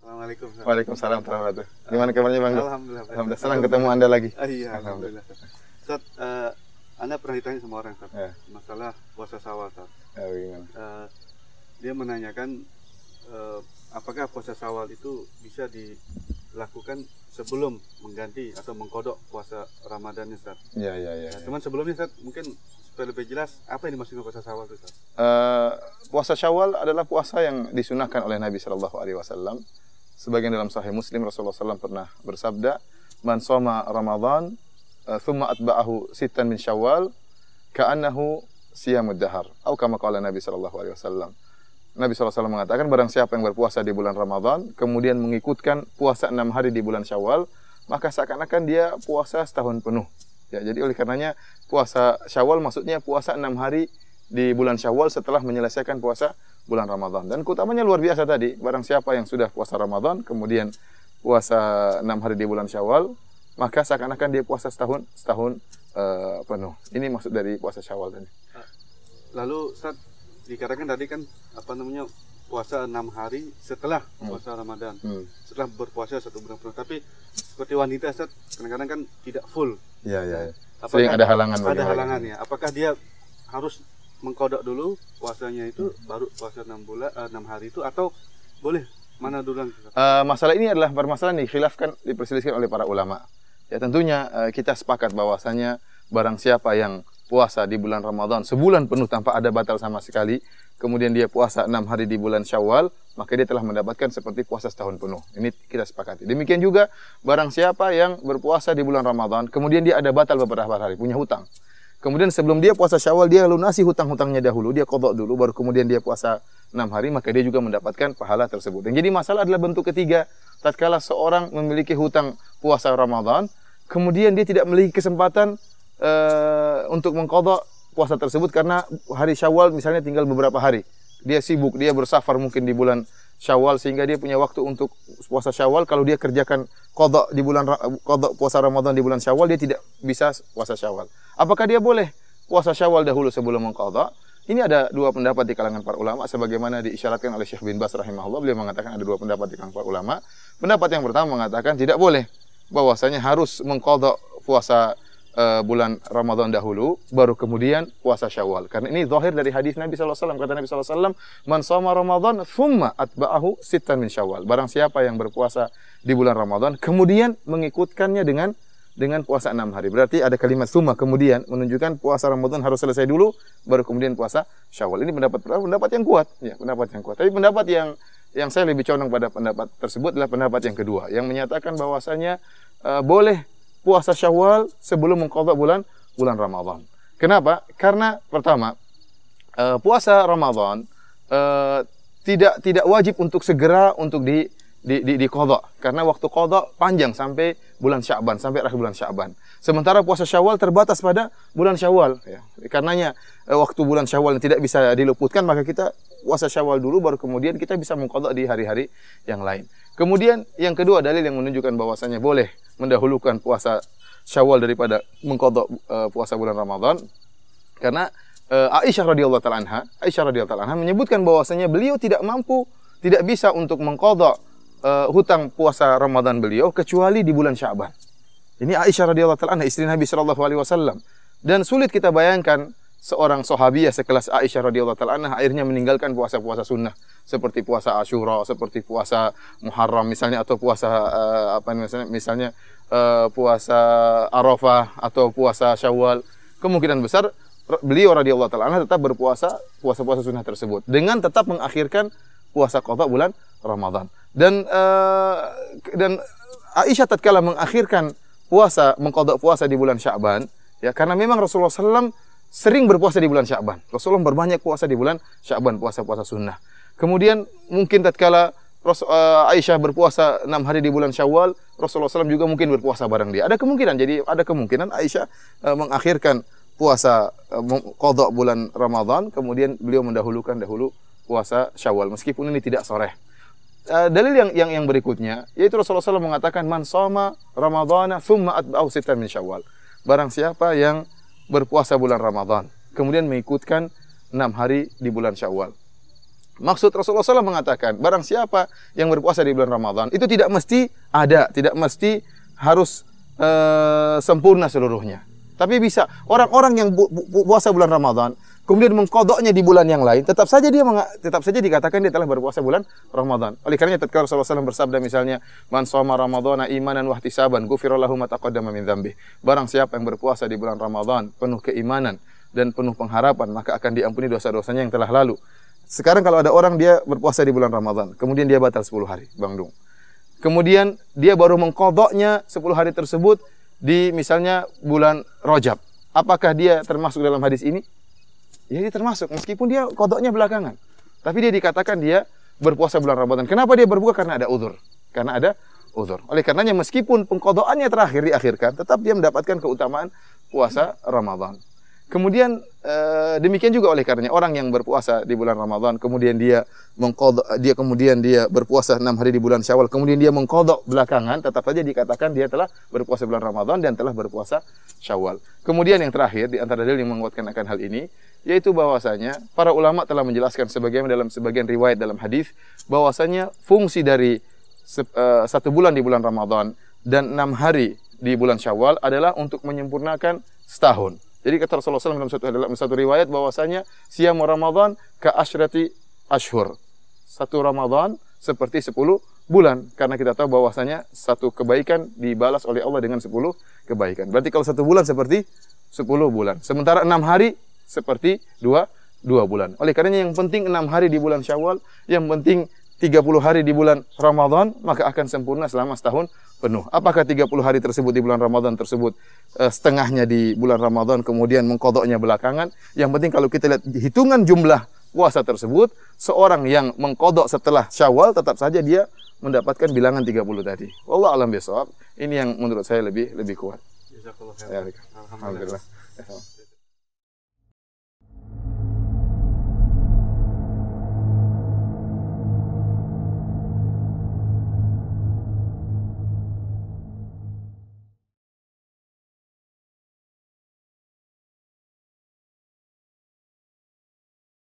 Assalamualaikum. Waalaikumsalam warahmatullahi wabarakatuh. Gimana kabarnya Bang? Alhamdulillah. Alhamdulillah. Senang ketemu Anda lagi. Ah, iya, alhamdulillah. Ustaz, uh, Anda pernah ditanya sama orang, Ustaz, iya. masalah puasa Sawal, Ustaz. Ya, gimana? Uh, eh, dia menanyakan uh, apakah puasa Sawal itu bisa dilakukan sebelum mengganti atau mengkodok puasa Ramadannya, Ustaz? Iya, iya, iya. Ya. Cuman sebelumnya, Ustaz, mungkin supaya lebih jelas apa yang dimaksud dengan puasa sawal itu? Uh, puasa sawal adalah puasa yang disunahkan oleh Nabi Shallallahu Alaihi Wasallam sebagian dalam Sahih Muslim Rasulullah SAW pernah bersabda, "Man soma Ramadan, eh, thumma atba'ahu sittan min Syawal, ka'annahu siyamud dahar." Atau kama qala Nabi sallallahu alaihi wasallam. Nabi SAW mengatakan barang siapa yang berpuasa di bulan Ramadan kemudian mengikutkan puasa enam hari di bulan Syawal maka seakan-akan dia puasa setahun penuh. Ya, jadi oleh karenanya puasa Syawal maksudnya puasa enam hari di bulan Syawal setelah menyelesaikan puasa bulan Ramadan. Dan keutamanya luar biasa tadi, barang siapa yang sudah puasa Ramadan, kemudian puasa enam hari di bulan Syawal, maka seakan-akan dia puasa setahun setahun uh, penuh. Ini maksud dari puasa Syawal tadi. Ah, lalu saat dikatakan tadi kan apa namanya puasa enam hari setelah hmm. puasa Ramadan, hmm. setelah berpuasa satu bulan penuh. Tapi seperti wanita saat kadang-kadang kan tidak full. Iya, iya. Ya. Sering ada halangan. Ada halangan ya. Apakah dia harus mengkodok dulu puasanya itu baru puasa enam bulan eh, enam uh, hari itu atau boleh mana duluan? Uh, masalah ini adalah permasalahan dikhilafkan diperselisihkan oleh para ulama. Ya tentunya uh, kita sepakat bahwasanya barang siapa yang puasa di bulan Ramadan sebulan penuh tanpa ada batal sama sekali, kemudian dia puasa enam hari di bulan Syawal, maka dia telah mendapatkan seperti puasa setahun penuh. Ini kita sepakati. Demikian juga barang siapa yang berpuasa di bulan Ramadan, kemudian dia ada batal beberapa hari, punya hutang. Kemudian sebelum dia puasa Syawal dia lunasi hutang-hutangnya dahulu, dia kodok dulu baru kemudian dia puasa enam hari maka dia juga mendapatkan pahala tersebut. Dan jadi masalah adalah bentuk ketiga, tatkala seorang memiliki hutang puasa Ramadan, kemudian dia tidak memiliki kesempatan uh, untuk mengkodok puasa tersebut karena hari Syawal misalnya tinggal beberapa hari. Dia sibuk, dia bersafar mungkin di bulan Syawal sehingga dia punya waktu untuk puasa Syawal. Kalau dia kerjakan kodok di bulan kodok puasa Ramadan di bulan Syawal, dia tidak bisa puasa Syawal. Apakah dia boleh puasa Syawal dahulu sebelum mengkodok? Ini ada dua pendapat di kalangan para ulama sebagaimana diisyaratkan oleh Syekh bin Bas rahimahullah beliau mengatakan ada dua pendapat di kalangan para ulama. Pendapat yang pertama mengatakan tidak boleh bahwasanya harus mengkodok puasa uh, bulan Ramadan dahulu, baru kemudian puasa Syawal. Karena ini zahir dari hadis Nabi SAW. Kata Nabi SAW, Man soma Ramadan, thumma atba'ahu sitan min Syawal. Barang siapa yang berpuasa di bulan Ramadan, kemudian mengikutkannya dengan dengan puasa enam hari. Berarti ada kalimat summa kemudian menunjukkan puasa Ramadan harus selesai dulu, baru kemudian puasa Syawal. Ini pendapat pendapat yang kuat, ya pendapat yang kuat. Tapi pendapat yang yang saya lebih condong pada pendapat tersebut adalah pendapat yang kedua, yang menyatakan bahwasanya uh, boleh puasa Syawal sebelum mengqadha bulan bulan Ramadhan. Kenapa? Karena pertama, uh, puasa Ramadhan uh, eh, tidak tidak wajib untuk segera untuk di di, di, di kodok karena waktu kodok panjang sampai bulan Syaban sampai akhir bulan Syaban sementara puasa Syawal terbatas pada bulan Syawal ya karenanya eh, waktu bulan Syawal yang tidak bisa diluputkan maka kita puasa Syawal dulu baru kemudian kita bisa mengkodok di hari-hari yang lain kemudian yang kedua dalil yang menunjukkan bahwasanya boleh mendahulukan puasa Syawal daripada mengkodok uh, eh, puasa bulan Ramadan karena uh, Aisyah radhiyallahu taala anha Aisyah radhiyallahu taala anha menyebutkan bahwasanya beliau tidak mampu tidak bisa untuk mengkodok uh, hutang puasa Ramadan beliau kecuali di bulan Syaban. Ini Aisyah radhiyallahu taala istri Nabi sallallahu alaihi wasallam. Dan sulit kita bayangkan seorang sahabiah sekelas Aisyah radhiyallahu taala akhirnya meninggalkan puasa-puasa sunnah seperti puasa Asyura, seperti puasa Muharram misalnya atau puasa uh, apa misalnya misalnya uh, puasa Arafah atau puasa Syawal. Kemungkinan besar beliau radhiyallahu taala tetap berpuasa puasa-puasa sunnah tersebut dengan tetap mengakhirkan puasa qada bulan Ramadan. Dan uh, dan Aisyah tatkala mengakhirkan puasa, mengkodok puasa di bulan Sya'ban, ya karena memang Rasulullah SAW sering berpuasa di bulan Sya'ban. Rasulullah berbanyak puasa di bulan Sya'ban, puasa-puasa sunnah. Kemudian mungkin tatkala eh, Aisyah berpuasa enam hari di bulan Syawal, Rasulullah SAW juga mungkin berpuasa bareng dia. Ada kemungkinan, jadi ada kemungkinan Aisyah eh, mengakhirkan puasa kodok bulan Ramadan, kemudian beliau mendahulukan dahulu puasa Syawal, meskipun ini tidak sore uh, dalil yang yang yang berikutnya yaitu Rasulullah SAW mengatakan man soma Ramadhana thumma atba'u sittan min Syawal. Barang siapa yang berpuasa bulan Ramadhan kemudian mengikutkan enam hari di bulan Syawal. Maksud Rasulullah SAW mengatakan, barang siapa yang berpuasa di bulan Ramadhan, itu tidak mesti ada, tidak mesti harus e, sempurna seluruhnya. Tapi bisa, orang-orang yang bu, bu, puasa bulan Ramadhan, kemudian mengkodoknya di bulan yang lain, tetap saja dia tetap saja dikatakan dia telah berpuasa bulan Ramadan. Oleh karenanya tatkala Rasulullah SAW bersabda misalnya, "Man shoma Ramadhana imanan wa ihtisaban, ghufira ma taqaddama min dzambih." Barang siapa yang berpuasa di bulan Ramadan penuh keimanan dan penuh pengharapan, maka akan diampuni dosa-dosanya yang telah lalu. Sekarang kalau ada orang dia berpuasa di bulan Ramadan, kemudian dia batal 10 hari, Bang Dung. Kemudian dia baru mengkodoknya 10 hari tersebut di misalnya bulan Rojab. Apakah dia termasuk dalam hadis ini? Ya, dia termasuk meskipun dia kodoknya belakangan, tapi dia dikatakan dia berpuasa bulan Ramadan. Kenapa dia berbuka? Karena ada uzur. Karena ada uzur. Oleh karenanya meskipun pengkodokannya terakhir diakhirkan, tetap dia mendapatkan keutamaan puasa Ramadan. Kemudian eh, demikian juga oleh karenanya orang yang berpuasa di bulan Ramadan, kemudian dia mengkodok, dia kemudian dia berpuasa enam hari di bulan Syawal, kemudian dia mengkodok belakangan, tetap saja dikatakan dia telah berpuasa bulan Ramadan dan telah berpuasa Syawal. Kemudian yang terakhir di antara dalil yang menguatkan akan hal ini yaitu bahwasanya para ulama telah menjelaskan sebagaimana dalam sebagian riwayat dalam hadis bahwasanya fungsi dari se, eh, satu bulan di bulan Ramadan dan enam hari di bulan Syawal adalah untuk menyempurnakan setahun jadi kata Rasulullah SAW dalam satu, dalam satu riwayat bahwasanya siam Ramadan ke asyrati ashur. Satu Ramadan seperti sepuluh bulan karena kita tahu bahwasanya satu kebaikan dibalas oleh Allah dengan sepuluh kebaikan. Berarti kalau satu bulan seperti sepuluh bulan. Sementara enam hari seperti dua dua bulan. Oleh karenanya yang penting enam hari di bulan Syawal, yang penting tiga puluh hari di bulan Ramadan, maka akan sempurna selama setahun penuh. Apakah 30 hari tersebut di bulan Ramadan tersebut eh, setengahnya di bulan Ramadan kemudian mengkodoknya belakangan? Yang penting kalau kita lihat hitungan jumlah puasa tersebut, seorang yang mengkodok setelah Syawal tetap saja dia mendapatkan bilangan 30 tadi. Wallah alam besok. Ini yang menurut saya lebih lebih kuat. Alhamdulillah. Alhamdulillah.